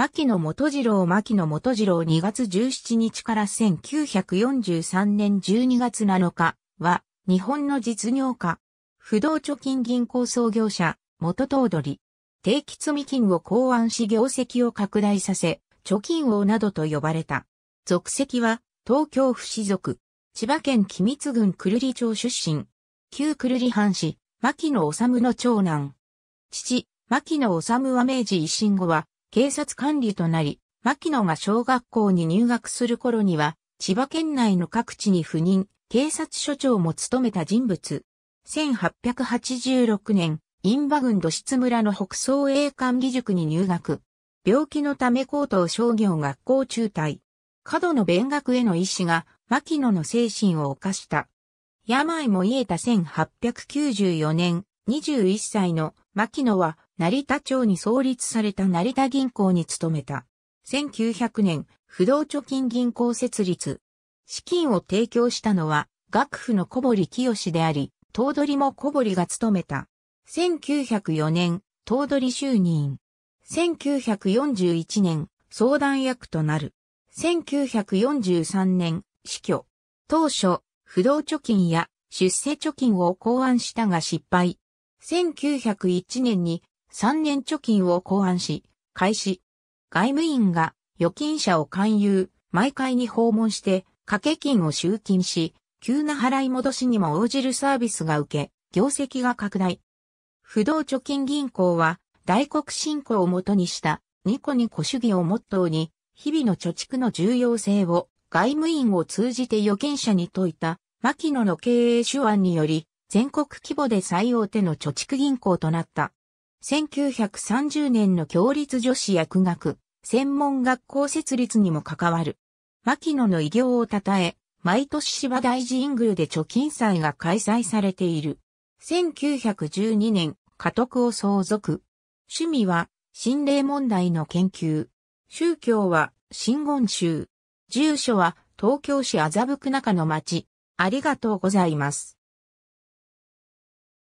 牧野元次郎牧野元次郎2月17日から1943年12月7日は、日本の実業家、不動貯金銀行創業者、元頭取。定期積金を考案し業績を拡大させ、貯金王などと呼ばれた。属籍は、東京府士族、千葉県君津郡久留里町出身、旧久留里藩士、牧野治の長男。父、牧野治は明治維新後は、警察管理となり、牧野が小学校に入学する頃には、千葉県内の各地に赴任、警察署長も務めた人物。1886年、印バ郡土質村の北総営管理塾に入学。病気のため高等商業学校中退。過度の勉学への意志が、牧野の精神を犯した。病も癒えた1894年、21歳の牧野は成田町に創立された成田銀行に勤めた。1900年、不動貯金銀行設立。資金を提供したのは、学府の小堀清であり、頭取も小堀が務めた。1904年、頭取就任。1941年、相談役となる。1943年、死去。当初、不動貯金や出世貯金を考案したが失敗。1901年に3年貯金を考案し、開始。外務員が預金者を勧誘、毎回に訪問して掛け金を集金し、急な払い戻しにも応じるサービスが受け、業績が拡大。不動貯金銀行は、大黒信仰をもとにしたニコニコ主義をモットーに、日々の貯蓄の重要性を外務員を通じて預金者に説いた、牧野の経営手腕により、全国規模で最大手の貯蓄銀行となった。1930年の共立女子薬学、専門学校設立にも関わる。牧野の偉業を称え、毎年芝大イングルで貯金祭が開催されている。1912年、家督を相続。趣味は、心霊問題の研究。宗教は、新言宗。住所は、東京市麻布区中の町。ありがとうございます。